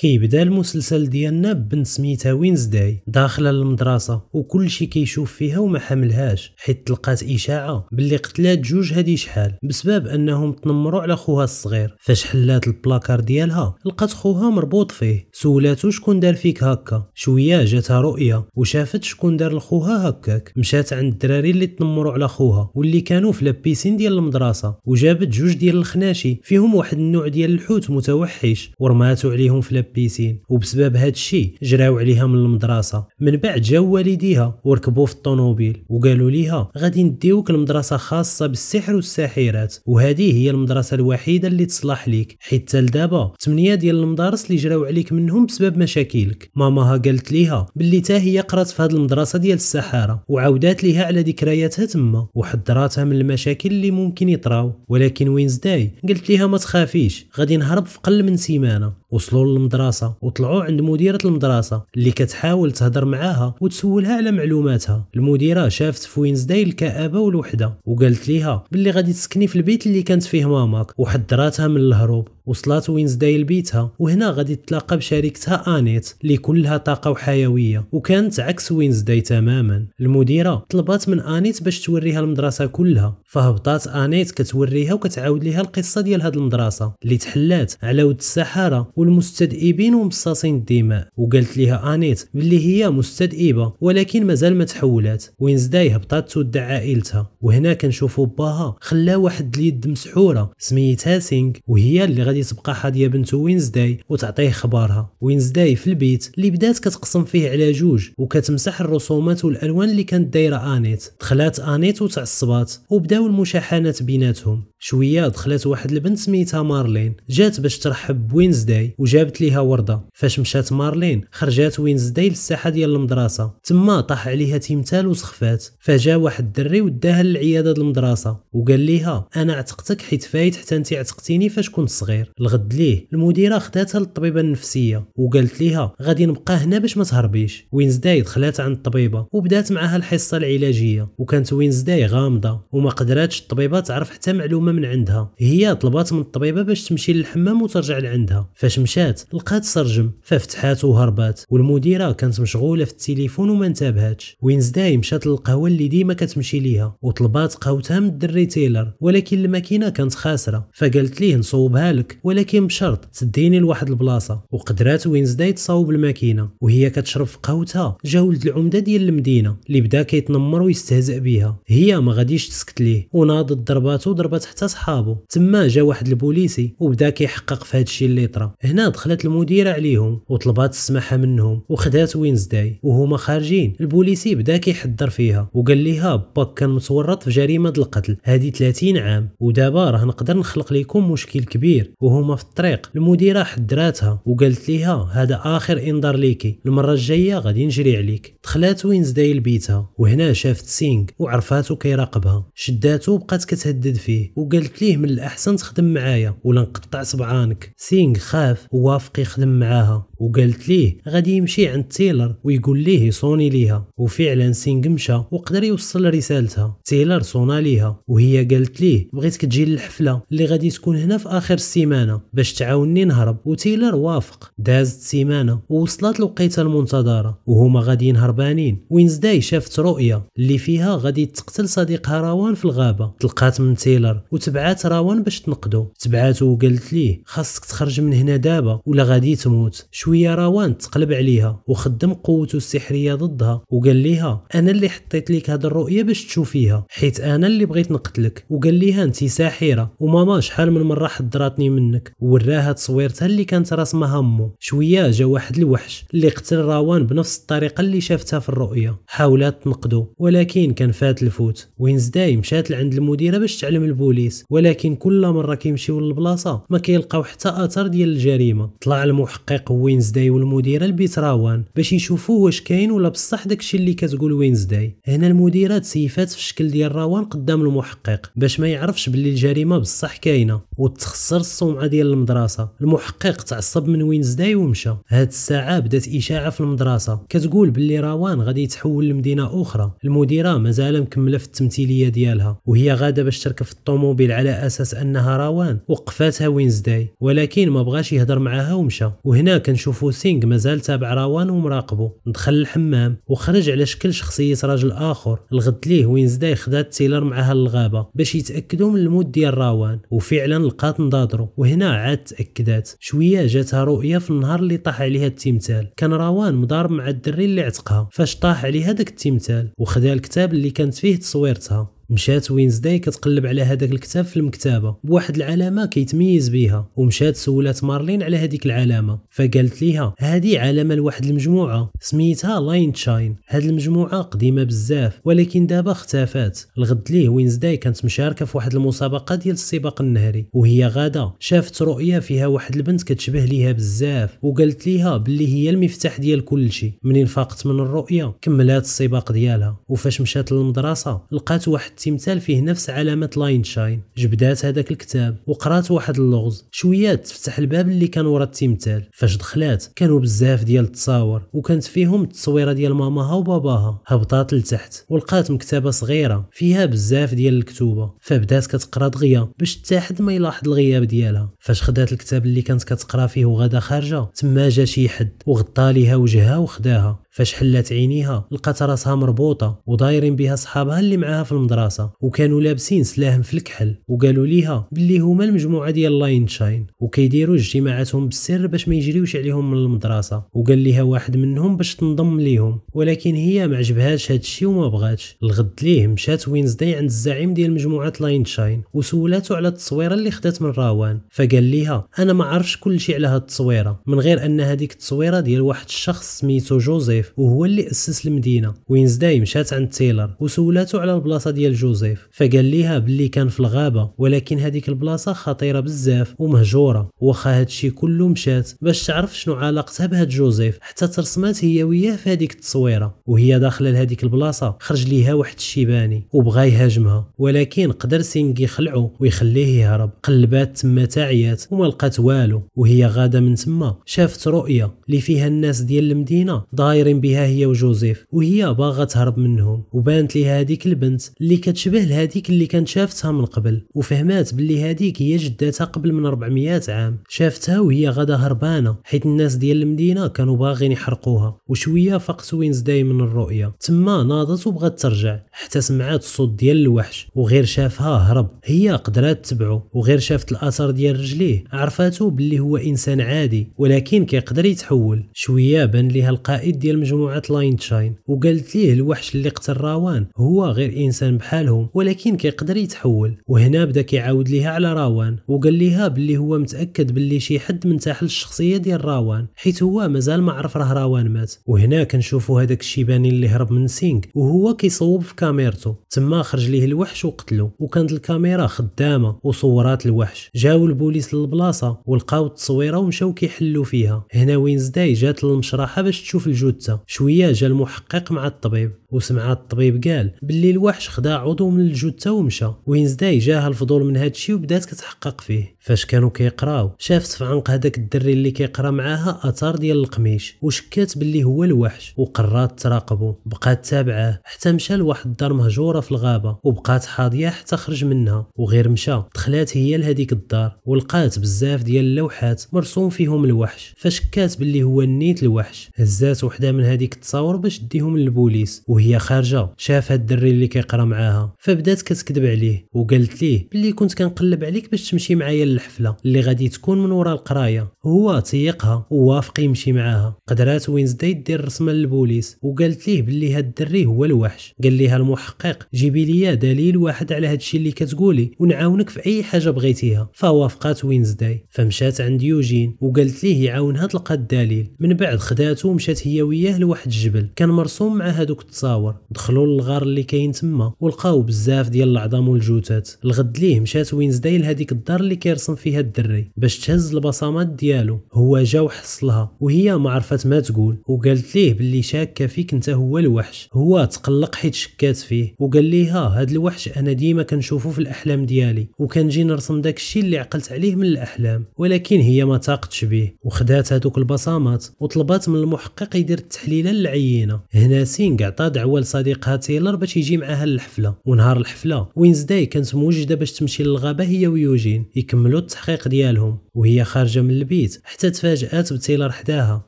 كيبدا المسلسل ديالنا بنت سميتها وينزداي داخله للمدرسه وكلشي كيشوف فيها وما حملهاش حيت تلقات اشاعه باللي قتلات جوج هادي شحال بسبب انهم تنمروا على خوها الصغير فاش حلات البلاكار ديالها لقات خوها مربوط فيه سولاتو شكون دار فيك هكا شويه جاتها رؤيه وشافت شكون دار لخوها هكاك مشات عند الدراري اللي تنمروا على خوها واللي كانوا في لابيسين ديال المدرسه وجابت جوج ديال الخناشي فيهم واحد النوع ديال الحوت متوحش ورماتو عليهم في بيسين وبسبب هاد الشيء جراو عليها من المدرسه من بعد جاو والديها وركبوا في الطوموبيل وقالوا ليها غادي نديوك لمدرسه خاصه بالسحر والساحرات وهذه هي المدرسه الوحيده اللي تصلح ليك حيت لدابا 8 ديال المدارس اللي جراو عليك منهم بسبب مشاكلك ماماها قالت ليها باللي تا هي قرات في هاد المدرسه ديال السحاره وعاودات ليها على ذكرياتها تما وحضراتها من المشاكل اللي ممكن يطراو ولكن وينزداي قلت ليها ما تخافيش غادي نهرب في قل من سيمانه وصلوا للمدرسه المدرسه وطلعوا عند مديره المدرسه اللي كتحاول تهضر معاها وتسولها على معلوماتها المديره شافت في وينزداي الكابه والوحده وقالت ليها باللي غادي تسكني في البيت اللي كانت فيه ماماك وحذراتها من الهروب وصلات وينزداي لبيتها وهنا غادي تتلاقى بشريكتها انيت اللي كلها طاقه وحيويه وكانت عكس وينزداي تماما المديره طلبات من انيت باش توريها المدرسه كلها فهبطات انيت كتوريها وكتعاود ليها القصه ديال هاد المدرسه اللي تحلات على ود السحاره والمستدئين طيبين ومصاصين الدماء وقالت ليها انيت باللي هي مستدئبه ولكن مازال ما تحولات وينزداي هبطات تودع عائلتها وهنا كنشوفوا باها خلا واحد اليد مسحوره سميتها سينغ وهي اللي غادي تبقى حاضيه بنته وينزداي وتعطيه خبارها وينزداي في البيت اللي بدات كتقسم فيه على جوج وكتمسح الرسومات والالوان اللي كانت دايره انيت دخلات انيت وتعصبات وبداو المشاحنات بيناتهم شويه دخلت واحد البنت سميتها مارلين جات باش ترحب بوينزداي وجابت ليها ورده فاش مشات مارلين خرجات وينزداي للساحه ديال المدرسه تما طاح عليها تمثال وسخفات فجا واحد الدري وداها للعياده ديال المدرسه وقال ليها انا عتقتك حيت فايت حتى انت عتقتيني فاش كنت صغير الغد ليه المديره خداتها للطبيبه النفسيه وقالت ليها غادي نبقى هنا باش ما تهربيش وينزداي دخلات عند الطبيبه وبدات معها الحصه العلاجيه وكانت وينزداي غامضه وما قدراتش الطبيبه تعرف حتى معلومه من عندها هي طلبات من الطبيبه باش تمشي للحمام وترجع لعندها فاش مشات لقات سرجم ففتحات وهربات والمديره كانت مشغوله في التليفون وما انتبهتش وينزداي مشات للقهوه اللي ديما كتمشي ليها وطلبات قهوتها من الدري تيلر ولكن الماكينه كانت خاسره فقالت ليه نصوبها لك ولكن بشرط تديني لواحد البلاصه وقدرات وينزداي تصاوب الماكينه وهي كتشرب في قهوتها جا ولد العمده ديال المدينه اللي بدا كيتنمر ويستهزئ بها هي ما غاديش تسكت ليه وناضت ضرباتو ضربه حتى حتى صحابو تما جا واحد البوليسي وبدا كيحقق في هادشي اللي طرا هنا دخلت المديره عليهم وطلبات السماحه منهم وخدات وينزداي وهما خارجين البوليسي بدا كيحضر فيها وقال ليها باك كان متورط في جريمه القتل هادي 30 عام ودابا راه نقدر نخلق لكم مشكل كبير وهما في الطريق المديره حدراتها وقالت ليها هذا اخر انذار ليكي المره الجايه غادي نجري عليك دخلات وينزداي لبيتها وهنا شافت سينغ وعرفاتو كيراقبها شداتو وبقات كتهدد فيه وقالت ليه من الاحسن تخدم معايا ولا نقطع صبعانك سينغ خاف ووافق يخدم معاها وقالت ليه غادي يمشي عند تيلر ويقول ليه يصوني ليها وفعلا سينغ مشى وقدر يوصل رسالتها تيلر صونا ليها وهي قالت ليه بغيتك تجي للحفله اللي غادي تكون هنا في اخر السيمانه باش تعاوني نهرب وتيلر وافق دازت سيمانه ووصلت الوقيته المنتظره وهما غاديين هربانين وين زداي شافت رؤيه اللي فيها غادي تقتل صديقها روان في الغابه تلقات من تيلر وتبعات راون باش تنقدو تبعاتو وقالت ليه خاصك تخرج من هنا دابا ولا غادي تموت شويه راوان تقلب عليها وخدم قوته السحريه ضدها وقال ليها انا اللي حطيت لك هاد الرؤيه باش تشوفيها حيت انا اللي بغيت نقتلك وقال ليها انت ساحره وماما شحال من مره حضراتني منك وراها تصويرتها اللي كانت رسمها مو شويه جا واحد الوحش اللي قتل راوان بنفس الطريقه اللي شافتها في الرؤيه حاولات تنقدو ولكن كان فات الفوت وينزداي مشات لعند المديره باش تعلم البوليس البوليس ولكن كل مره كيمشيو للبلاصه ما كيلقاو حتى اثر ديال الجريمه طلع المحقق وينزداي والمديره لبيت روان باش يشوفوا واش كاين ولا بصح داكشي اللي كتقول وينزداي هنا المديره تسيفات في الشكل ديال راوان قدام المحقق باش ما يعرفش باللي الجريمه بصح كاينه وتخسر السمعه ديال المدرسه المحقق تعصب من وينزداي ومشى هاد الساعه بدات اشاعه في المدرسه كتقول باللي راوان غادي يتحول لمدينه اخرى المديره مازال مكمله في التمثيليه ديالها وهي غاده باش تركب في الطوموبيل الطوموبيل على اساس انها روان وقفاتها وينزداي ولكن ما بغاش يهضر معاها ومشى وهنا كنشوفو سينغ مازال تابع روان ومراقبو دخل الحمام وخرج على شكل شخصيه راجل اخر الغد ليه وينزداي خدات تيلر معاها للغابه باش يتاكدوا من الموت ديال روان وفعلا لقات نضادرو وهنا عاد تاكدات شويه جاتها رؤيه في النهار اللي طاح عليها التمثال كان روان مضارب مع الدري اللي عتقها فاش طاح عليها داك التمثال وخدا الكتاب اللي كانت فيه تصويرتها مشات وينزداي كتقلب على هذاك الكتاب في المكتبه بواحد العلامه كيتميز بها ومشات سولات مارلين على هذيك العلامه فقالت ليها هذه علامه لواحد المجموعه سميتها لاين تشاين هذه المجموعه قديمه بزاف ولكن دابا اختفات الغد ليه وينزداي كانت مشاركه في واحد المسابقه ديال السباق النهري وهي غاده شافت رؤيه فيها واحد البنت كتشبه ليها بزاف وقالت ليها باللي هي المفتاح ديال كل شيء منين فاقت من الرؤيه كملات السباق ديالها وفاش مشات للمدرسه لقات واحد التمثال فيه نفس علامة لاين شاين جبدات هذاك الكتاب وقرات واحد اللغز شوية تفتح الباب اللي كان ورا التمثال فاش دخلات كانوا بزاف ديال التصاور وكانت فيهم التصويرة ديال ماماها وباباها هبطات لتحت ولقات مكتبة صغيرة فيها بزاف ديال الكتوبة فبدات كتقرا دغيا باش حتى حد ما يلاحظ الغياب ديالها فاش خدات الكتاب اللي كانت كتقرا فيه وغادا خارجة تما جا شي حد وغطى ليها وجهها وخداها فاش حلات عينيها لقات راسها مربوطه ودايرين بها صحابها اللي معاها في المدرسه وكانوا لابسين سلاهم في الكحل وقالوا ليها باللي هما المجموعه ديال لاين شاين وكيديروا اجتماعاتهم بالسر باش ما يجريوش عليهم من المدرسه وقال ليها واحد منهم باش تنضم ليهم ولكن هي ما عجبهاش هادشي وما بغاتش الغد ليه مشات وينزداي عند الزعيم ديال مجموعه لاين شاين وسولاتو على التصويره اللي خدات من راوان فقال ليها انا ما عرفش كلشي على هاد التصويره من غير ان هذيك التصويره ديال واحد الشخص سميتو جوزيف جوزيف وهو اللي اسس المدينه وينزداي مشات عند تيلر وسولاتو على البلاصه ديال جوزيف فقال ليها باللي كان في الغابه ولكن هذيك البلاصه خطيره بزاف ومهجوره واخا هادشي كله مشات باش تعرف شنو علاقتها بهاد جوزيف حتى ترسمات هي وياه في هذيك التصويره وهي داخله لهذيك البلاصه خرج ليها واحد الشيباني وبغى يهاجمها ولكن قدر سينغ يخلعو ويخليه يهرب قلبات تما تعيات وما لقات والو وهي غاده من تما شافت رؤيه اللي فيها الناس ديال المدينه دايرين مضطرين بها هي وجوزيف وهي باغا تهرب منهم وبانت لها هذيك البنت اللي كتشبه لهذيك اللي كانت شافتها من قبل وفهمات باللي هذيك هي جداتها قبل من 400 عام شافتها وهي غدا هربانه حيت الناس ديال المدينه كانوا باغين يحرقوها وشويه فقت وينزداي من الرؤيه تما ناضت وبغات ترجع حتى سمعات الصوت ديال الوحش وغير شافها هرب هي قدرات تبعو وغير شافت الاثر ديال رجليه عرفاتو باللي هو انسان عادي ولكن كيقدر يتحول شويه بان ليها القائد ديال مجموعة لاين تشاين وقالت ليه الوحش اللي قتل راوان هو غير إنسان بحالهم ولكن كيقدر يتحول وهنا بدا كيعاود ليها على راوان وقال ليها باللي هو متأكد باللي شي حد تحت الشخصية ديال راوان حيت هو مازال ما عرف راه راوان مات وهنا كنشوفوا هذاك الشيباني اللي هرب من سينغ وهو كيصوب في كاميرته تما خرج ليه الوحش وقتلو وكانت الكاميرا خدامه وصورات الوحش جاو البوليس للبلاصه ولقاو التصويره ومشاو كيحلوا فيها هنا وينزداي جات للمشرحه باش تشوف الجثه شوية جا المحقق مع الطبيب وسمع الطبيب قال باللي الوحش خدا عضو من الجثة ومشى وينزداي جاها الفضول من هادشي وبدات كتحقق فيه فاش كانوا كيقراو شافت في عنق هذاك الدري اللي كيقرا معاها اثار ديال القميش وشكات باللي هو الوحش وقرات تراقبه بقات تابعاه حتى مشى لواحد الدار مهجوره في الغابه وبقات حاضيه حتى خرج منها وغير مشى دخلات هي لهذيك الدار ولقات بزاف ديال اللوحات مرسوم فيهم الوحش فشكات باللي هو نيت الوحش هزات وحده من هذيك التصاور باش ديهم للبوليس وهي خارجه شافها الدري اللي كيقرا معاها فبدات كتكذب عليه وقالت ليه بلي كنت كنقلب عليك باش تمشي معايا الحفله اللي غادي تكون من وراء القرايه هو تيقها ووافق يمشي معاها قدرات وينزداي دير رسمه للبوليس وقالت ليه باللي هاد الدري هو الوحش قال ليها المحقق جيبي ليا دليل واحد على هاد اللي كتقولي ونعاونك في اي حاجه بغيتيها فوافقات وينزداي فمشات عند يوجين وقالت ليه يعاونها تلقى الدليل من بعد خداتو ومشات هي وياه لواحد الجبل كان مرسوم مع هادوك التصاور دخلوا للغار اللي كاين تما ولقاو بزاف ديال العظام والجثث الغد ليه مشات وينزداي لهذيك الدار اللي كير يرسم فيها الدري باش تهز البصمات ديالو هو جا وحصلها وهي ما عرفت ما تقول وقالت ليه باللي شاكه فيك انت هو الوحش هو تقلق حيت شكات فيه وقال ليها هاد الوحش انا ديما كنشوفه في الاحلام ديالي وكنجي نرسم داك الشيء اللي عقلت عليه من الاحلام ولكن هي ما تاقتش به وخدات هادوك البصمات وطلبات من المحقق يدير التحليله للعينه هنا سين عطى دعوه لصديقها تيلر باش يجي معاها للحفله ونهار الحفله وينزداي كانت موجده باش تمشي للغابه هي ويوجين يكمل كملوا التحقيق ديالهم وهي خارجة من البيت حتى تفاجأت بتيلر حداها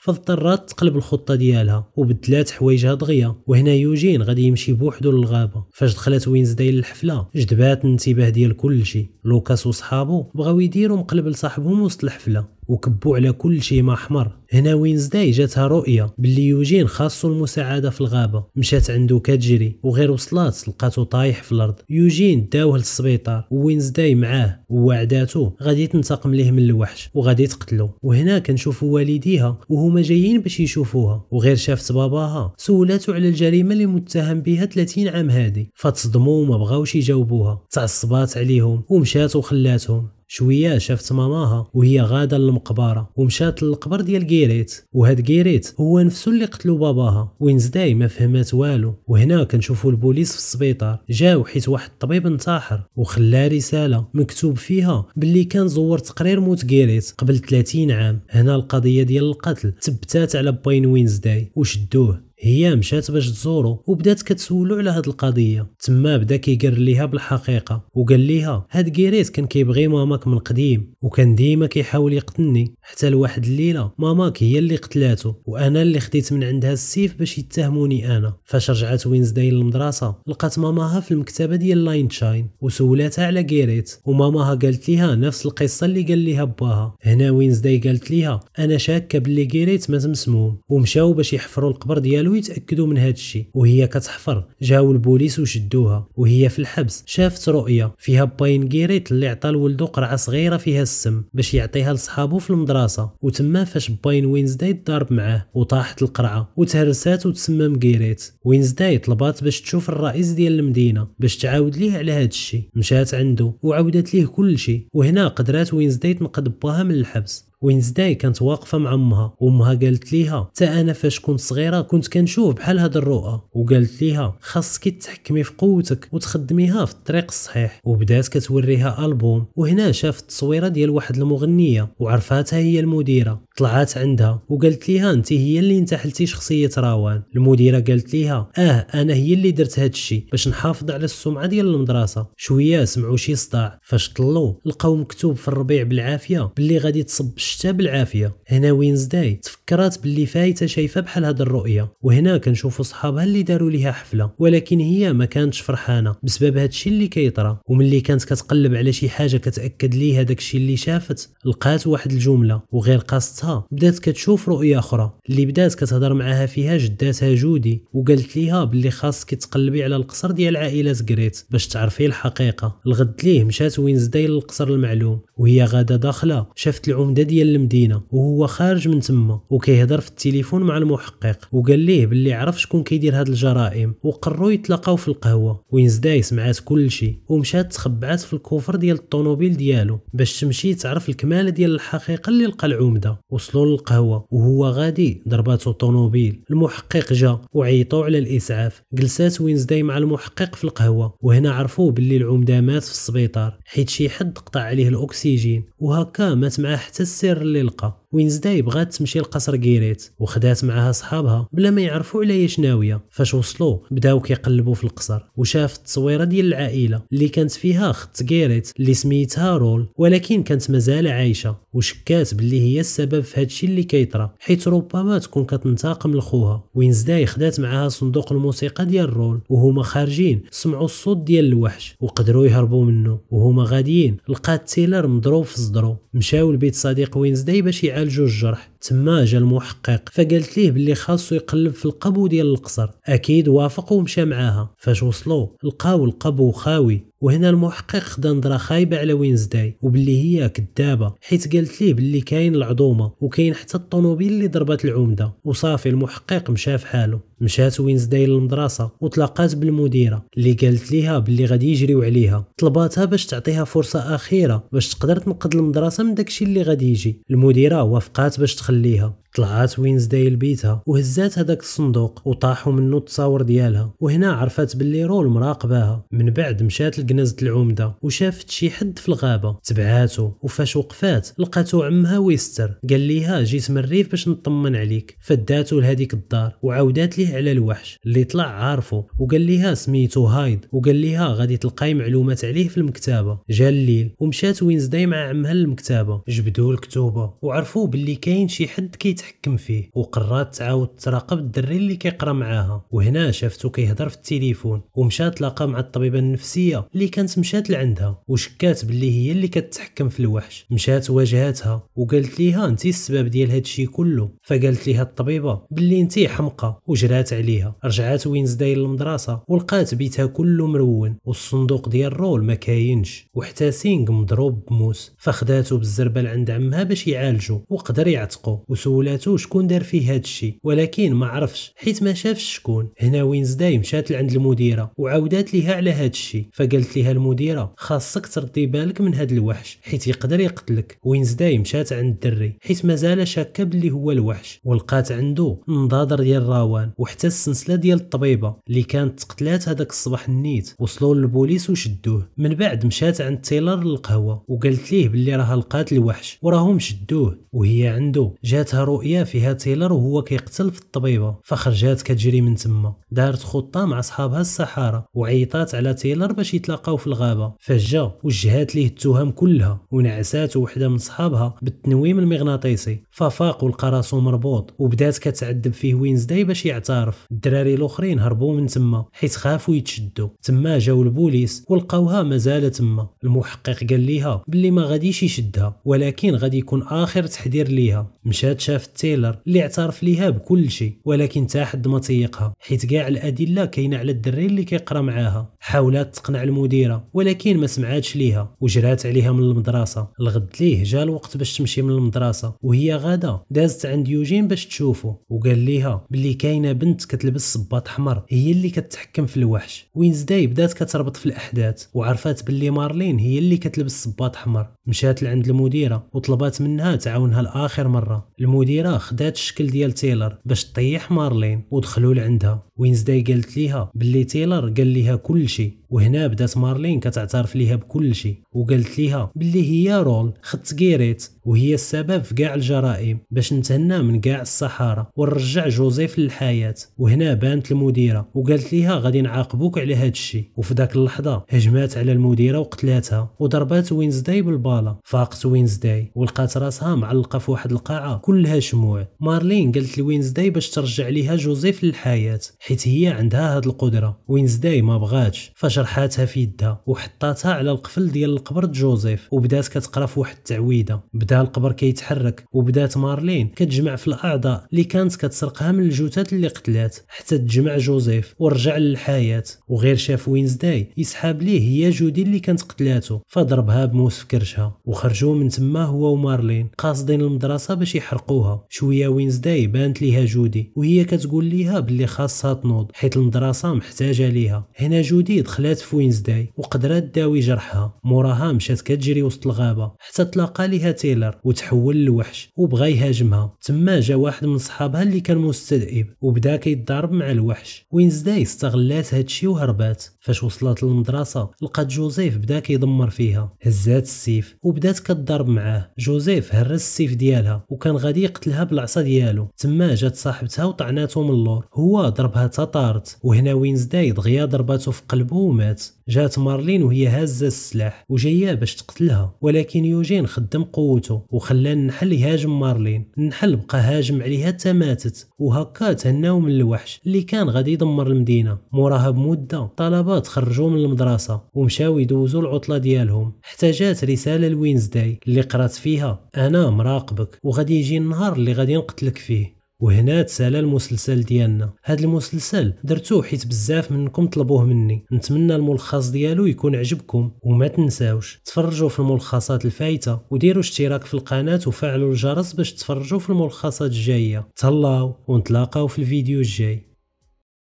فاضطرات تقلب الخطة ديالها وبدلات حوايجها دغيا وهنا يوجين غادي يمشي بوحدو للغابة فاش دخلت وينزداي للحفلة جذبات الانتباه ديال كلشي لوكاس وصحابو بغاو يديروا مقلب لصاحبهم وسط الحفلة وكبوا على كل شيء ما احمر هنا وينزداي جاتها رؤيه باللي يوجين خاصو المساعده في الغابه مشات عنده كتجري وغير وصلات لقاتو طايح في الارض يوجين داوه للسبيطار وينزداي معاه ووعداتو غادي تنتقم ليه من الوحش وغادي تقتلو وهنا كنشوفوا والديها وهما جايين باش يشوفوها وغير شافت باباها سولاتو على الجريمه اللي متهم بها 30 عام هادي فتصدموا وما بغاوش يجاوبوها تعصبات عليهم ومشات وخلاتهم شويه شافت ماماها وهي غاده للمقبره ومشات للقبر ديال جيريت وهاد جيريت هو نفسه اللي قتلو باباها وينزداي ما فهمات والو وهنا كنشوفو البوليس في السبيطار جاو حيت واحد الطبيب انتحر وخلى رساله مكتوب فيها باللي كان زور تقرير موت جيريت قبل 30 عام هنا القضيه ديال القتل تبتات على باين وينزداي وشدوه هي مشات باش تزورو وبدات كتسولو على هاد القضيه تما بدا كيقر ليها بالحقيقه وقال ليها هاد كيريس كان كيبغي ماماك من قديم وكان ديما كيحاول يقتلني حتى لواحد الليله ماماك هي اللي قتلاته وانا اللي خديت من عندها السيف باش يتهموني انا فاش رجعت وينزداي للمدرسه لقات ماماها في المكتبه ديال لاين تشاين وسولاتها على جيريت وماماها قالت ليها نفس القصه اللي قال ليها باها هنا وينزداي قالت ليها انا شاكه باللي جيريت مات مسموم ومشاو باش يحفروا القبر ديالو يتاكدوا من هذا الشيء وهي كتحفر جاو البوليس وشدوها وهي في الحبس شافت رؤيه فيها باين جيريت اللي عطى لولدو قرعه صغيره فيها السم باش يعطيها لصحابو في المدرسه وتما فاش باين وينزداي تضارب معاه وطاحت القرعه وتهرسات وتسمى مقيريت وينزداي طلبات باش تشوف الرئيس ديال المدينه باش تعاود ليه على هاد الشي مشات عنده وعودت ليه كل شي وهنا قدرات وينزداي تنقذ باها من الحبس وينزداي كانت واقفه مع امها وامها قالت ليها حتى انا فاش كنت صغيره كنت كنشوف بحال هاد الرؤى وقالت ليها خاصك تحكمي في قوتك وتخدميها في الطريق الصحيح وبدات كتوريها البوم وهنا شافت التصويره ديال واحد المغنيه وعرفاتها هي المديره طلعات عندها وقالت ليها انت هي اللي انتحلتي شخصيه روان المديره قالت ليها اه انا هي اللي درت هاد الشيء باش نحافظ على السمعه ديال المدرسه شويه سمعوا شي صداع فاش طلوا لقاو مكتوب في الربيع بالعافيه باللي غادي تصب الشتاء بالعافيه هنا وينزداي تفكرات باللي فايته شايفه بحال هاد الرؤيه وهنا كنشوفوا صحابها اللي داروا ليها حفله ولكن هي ما كانتش فرحانه بسبب هادشي اللي كيطرى وملي كانت كتقلب على شي حاجه كتاكد ليها داكشي اللي شافت لقات واحد الجمله وغير قاصتها بدات كتشوف رؤيه اخرى اللي بدات كتهضر معاها فيها جداتها جودي وقالت ليها باللي خاصك تقلبي على القصر ديال عائله جريت باش تعرفي الحقيقه الغد ليه مشات وينزداي للقصر المعلوم وهي غادا داخله شافت العمده ديال ديال المدينه وهو خارج من تما وكيهضر في التليفون مع المحقق وقال ليه باللي عرف شكون كيدير هاد الجرائم وقروا يتلاقاو في القهوه وينز داي سمعات كلشي ومشات تخبعات في الكوفر ديال الطوموبيل ديالو باش تمشي تعرف الكماله ديال الحقيقه اللي لقى العمده وصلوا للقهوه وهو غادي ضرباتو الطوموبيل المحقق جا وعيطوا على الاسعاف جلسات وينزداي مع المحقق في القهوه وهنا عرفوا باللي العمده مات في السبيطار حيت شي حد قطع عليه الاكسجين وهكا مات معاه حتى السير سر اللي لقى وينزداي بغات تمشي لقصر كيريت وخدات معاها صحابها بلا ما يعرفوا على ايش ناويه فاش وصلوا بداو كيقلبوا في القصر وشاف التصويره ديال العائله اللي كانت فيها اخت كيريت اللي سميتها رول ولكن كانت مازال عايشه وشكات باللي هي السبب في هادشي اللي كيطرى حيت ربما تكون كتنتقم لخوها وينزداي خدات معاها صندوق الموسيقى ديال رول وهما خارجين سمعوا الصوت ديال الوحش وقدروا يهربوا منه وهما غاديين لقات تيلر مضروب في صدرو مشاو لبيت صديق وينزداي باش يعالجوا الجرح تما جا المحقق فقالت ليه بلي خاصو يقلب في القبو ديال القصر اكيد وافق ومشى معاها فاش وصلوا لقاو القبو خاوي وهنا المحقق خدا نظره خايبه على وين زداي وبلي هي كذابه حيت قالت ليه بلي كاين العضومه وكاين حتى الطوموبيل اللي ضربت العمده وصافي المحقق مشى في حاله مشات وينزداي للمدرسه وتلاقات بالمديره اللي قالت ليها باللي غادي يجريو عليها طلباتها باش تعطيها فرصه اخيره باش تقدر تنقذ المدرسه من داكشي اللي غادي يجي المديره وافقات باش تخليها طلعات وينزداي لبيتها وهزات هذاك الصندوق وطاحوا منه التصاور ديالها وهنا عرفات باللي رول مراقباها من بعد مشات لجنازة العمده وشافت شي حد في الغابه تبعاتو وفاش وقفات لقاتو عمها ويستر قال ليها جيت من الريف باش نطمن عليك فداتو لهذيك الدار وعاودات ليها ليه على الوحش اللي طلع عارفه وقال ليها سميتو هايد وقال ليها غادي تلقاي معلومات عليه في المكتبه جا الليل ومشات وينزداي مع عمها للمكتبه جبدوا الكتوبه وعرفوا باللي كاين شي حد كيتحكم فيه وقرات تعاود تراقب الدري اللي كيقرا معاها وهنا شافته كيهضر في التليفون ومشات تلاقى مع الطبيبه النفسيه اللي كانت مشات لعندها وشكات باللي هي اللي كتحكم في الوحش مشات واجهتها وقالت ليها انت السبب ديال هادشي كله فقالت ليها الطبيبه باللي انت حمقى وجرى وبات عليها رجعات وينزداي للمدرسه ولقات بيتها كله مرون والصندوق ديال الرول ما كاينش وحتى سينغ مضروب بموس فخداتو بالزربه لعند عمها باش يعالجو وقدر يعتقو وسولاتو شكون دار فيه هاد الشيء ولكن ما عرفش حيت ما شافش شكون هنا وينزداي مشات لعند المديره وعاودات ليها على هاد الشيء فقالت ليها المديره خاصك تردي بالك من هاد الوحش حيت يقدر يقتلك وينزداي مشات عند الدري حيت مازال شاكه بلي هو الوحش ولقات عنده نضاضر ديال الراوان وحتى السلسله ديال الطبيبه اللي كانت تقتلات هذاك الصباح النيت وصلوا للبوليس وشدوه من بعد مشات عند تيلر للقهوه وقالت ليه باللي راها لقات الوحش وراهم شدوه وهي عنده جاتها رؤيا فيها تيلر وهو كيقتل في الطبيبه فخرجات كتجري من تما دارت خطه مع صحابها السحاره وعيطات على تيلر باش يتلاقاو في الغابه فجا وجهات ليه التهم كلها ونعسات وحده من صحابها بالتنويم المغناطيسي ففاق ولقى راسو مربوط وبدات كتعذب فيه وينزداي باش يعترف الصارف الدراري الاخرين هربوا من تما حيت خافوا يتشدوا تما جاو البوليس ولقاوها مازال تما المحقق قال ليها بلي ما غاديش يشدها ولكن غادي يكون اخر تحذير ليها مشات شافت تيلر اللي اعترف ليها بكل شيء ولكن تا حد ما تيقها حيت كاع الادله كاينه على الدري اللي كيقرا معاها حاولات تقنع المديره ولكن ما سمعاتش ليها وجرات عليها من المدرسه الغد ليه جا الوقت باش تمشي من المدرسه وهي غاده دازت عند يوجين باش تشوفه وقال ليها بلي كاينه بنت البنت كتلبس صباط حمر هي اللي كتحكم في الوحش وينزداي بدات كتربط في الاحداث وعرفات باللي مارلين هي اللي كتلبس صباط حمر مشات لعند المديره وطلبات منها تعاونها لاخر مره المديره خدات الشكل ديال تيلر باش تطيح مارلين ودخلوا لعندها وينزداي قالت ليها باللي تيلر قال ليها كل شيء وهنا بدات مارلين كتعترف ليها بكل شيء وقالت ليها باللي هي رول خدت غيريت وهي السبب في كاع الجرائم باش نتهنى من كاع الصحارى ونرجع جوزيف للحياه وهنا بانت المديره وقالت ليها غادي نعاقبوك على هذا الشيء وفي ذاك اللحظه هجمات على المديره وقتلاتها وضربات وينزداي بالبار البقاله فاقت وينزداي ولقات راسها معلقه في واحد القاعه كلها شموع مارلين قالت لوينزداي باش ترجع ليها جوزيف للحياه حيت هي عندها هاد القدره وينزداي ما بغاتش فجرحاتها في يدها وحطاتها على القفل ديال القبر جوزيف وبدات كتقرا في واحد التعويذه بدا القبر كيتحرك وبدات مارلين كتجمع في الاعضاء اللي كانت كتسرقها من الجثث اللي قتلات حتى تجمع جوزيف ورجع للحياه وغير شاف وينزداي يسحاب ليه هي جودي اللي كانت قتلاته فضربها بموس في كرشها وخرجوا من تما هو ومارلين قاصدين المدرسه باش يحرقوها شويه وينزداي بانت ليها جودي وهي كتقول ليها باللي خاصها تنوض حيت المدرسه محتاجه ليها هنا جودي دخلات في وينزداي وقدرات داوي جرحها موراها مشات كتجري وسط الغابه حتى تلاقى ليها تيلر وتحول لوحش وبغى يهاجمها تما جا واحد من صحابها اللي كان مستذئب وبدا كيتضارب مع الوحش وينزداي استغلات هادشي وهربات فاش وصلت للمدرسه لقات جوزيف بدا كيدمر فيها هزات السيف وبدات كتضرب معاه جوزيف هرس السيف ديالها وكان غادي يقتلها بالعصا ديالو تما جات صاحبتها وطعناتو من اللور هو ضربها تطارت وهنا وينزداي دغيا ضرباتو في قلبه ومات جات مارلين وهي هازه السلاح وجايه باش تقتلها ولكن يوجين خدم قوته وخلى النحل يهاجم مارلين النحل بقى هاجم عليها حتى ماتت وهكا تهناو من الوحش اللي كان غادي يدمر المدينه موراها بمده طلبات خرجوا من المدرسه ومشاو يدوزوا العطله ديالهم احتاجات رساله على الوينزداي اللي قرات فيها انا مراقبك وغادي يجي النهار اللي غادي نقتلك فيه وهنا تسالى المسلسل ديالنا هذا المسلسل درتو حيت بزاف منكم طلبوه مني نتمنى الملخص ديالو يكون عجبكم وما تنساوش تفرجوا في الملخصات الفايته وديروا اشتراك في القناه وفعلوا الجرس باش تفرجوا في الملخصات الجايه تهلاو ونتلاقاو في الفيديو الجاي